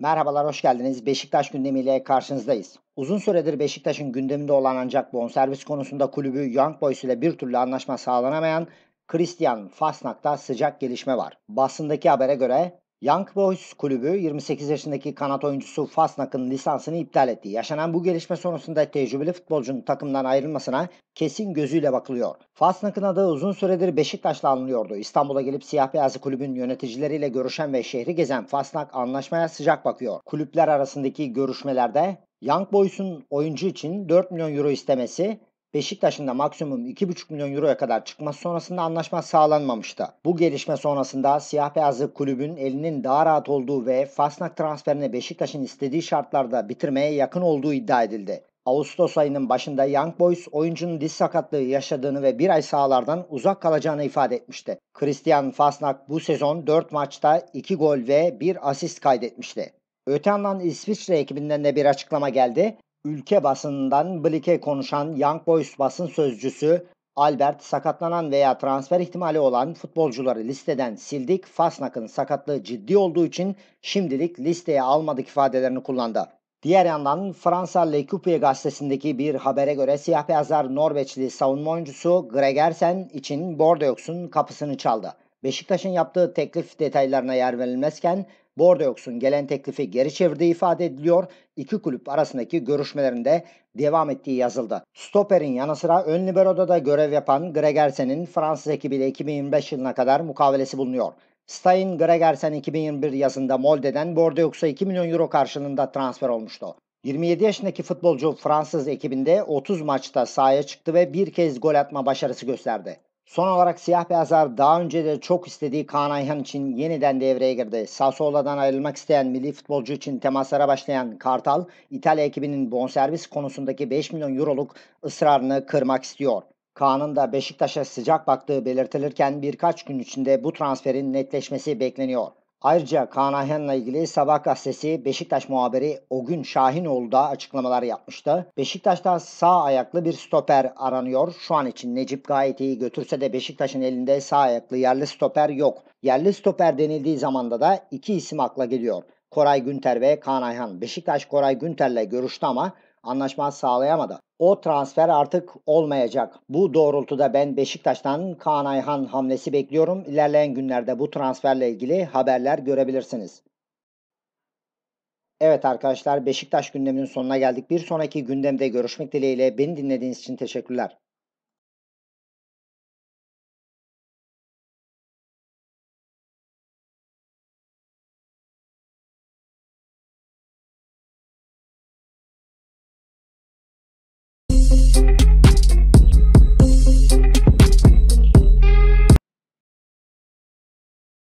Merhabalar, hoş geldiniz. Beşiktaş gündemiyle karşınızdayız. Uzun süredir Beşiktaş'ın gündeminde olan ancak bonservis konusunda kulübü Young Boys ile bir türlü anlaşma sağlanamayan Christian Fasnak'ta sıcak gelişme var. Basındaki habere göre Young Boys kulübü 28 yaşındaki kanat oyuncusu Fasnak'ın lisansını iptal etti. Yaşanan bu gelişme sonrasında tecrübeli futbolcunun takımdan ayrılmasına kesin gözüyle bakılıyor. Fasnak'ın adı uzun süredir Beşiktaş'la anılıyordu. İstanbul'a gelip siyah beyazlı kulübün yöneticileriyle görüşen ve şehri gezen Fasnak anlaşmaya sıcak bakıyor. Kulüpler arasındaki görüşmelerde Young Boys'un oyuncu için 4 milyon euro istemesi Beşiktaş'ın da maksimum 2,5 milyon euroya kadar çıkması sonrasında anlaşma sağlanmamıştı. Bu gelişme sonrasında siyah beyazlı kulübün elinin daha rahat olduğu ve Fasnak transferini Beşiktaş'ın istediği şartlarda bitirmeye yakın olduğu iddia edildi. Ağustos ayının başında Young Boys oyuncunun diz sakatlığı yaşadığını ve bir ay sahalardan uzak kalacağını ifade etmişti. Christian Fasnak bu sezon 4 maçta 2 gol ve 1 asist kaydetmişti. Öte yandan İsviçre ekibinden de bir açıklama geldi. Ülke basından Blik'e konuşan Young Boys basın sözcüsü Albert sakatlanan veya transfer ihtimali olan futbolcuları listeden sildik. Fasnak'ın sakatlığı ciddi olduğu için şimdilik listeye almadık ifadelerini kullandı. Diğer yandan Fransa Le Coupe gazetesindeki bir habere göre siyah beyazlar Norveçli savunma oyuncusu Gregersen için Bordeaux'un kapısını çaldı. Beşiktaş'ın yaptığı teklif detaylarına yer verilmezken Bordo Yoksun gelen teklifi geri çevirdiği ifade ediliyor. İki kulüp arasındaki görüşmelerinde devam ettiği yazıldı. Stoper'in yanı sıra ön libero'da da görev yapan Gregersen'in Fransız ekibiyle 2025 yılına kadar mukavelesi bulunuyor. Stein Gregersen 2021 yazında Molde'den Bordo Yoksa 2 milyon euro karşılığında transfer olmuştu. 27 yaşındaki futbolcu Fransız ekibinde 30 maçta sahaya çıktı ve bir kez gol atma başarısı gösterdi. Son olarak siyah beyazlar daha önce de çok istediği Kaan Ayhan için yeniden devreye girdi. Sassuolo'dan ayrılmak isteyen milli futbolcu için temaslara başlayan Kartal, İtalya ekibinin bonservis konusundaki 5 milyon euroluk ısrarını kırmak istiyor. Kaan'ın da Beşiktaş'a sıcak baktığı belirtilirken birkaç gün içinde bu transferin netleşmesi bekleniyor. Ayrıca Kaan Ayhan'la ilgili Sabah gazetesi Beşiktaş muhabiri Ogün Şahinoğlu da açıklamalar yapmıştı. Beşiktaş'ta sağ ayaklı bir stoper aranıyor. Şu an için Necip gayet iyi götürse de Beşiktaş'ın elinde sağ ayaklı yerli stoper yok. Yerli stoper denildiği zamanda da iki isim akla geliyor. Koray Günter ve Kaan Ayhan. Beşiktaş Koray Günter'le görüştü ama anlaşma sağlayamadı. O transfer artık olmayacak. Bu doğrultuda ben Beşiktaş'tan Kaan Ayhan hamlesi bekliyorum. İlerleyen günlerde bu transferle ilgili haberler görebilirsiniz. Evet arkadaşlar Beşiktaş gündeminin sonuna geldik. Bir sonraki gündemde görüşmek dileğiyle beni dinlediğiniz için teşekkürler. thank you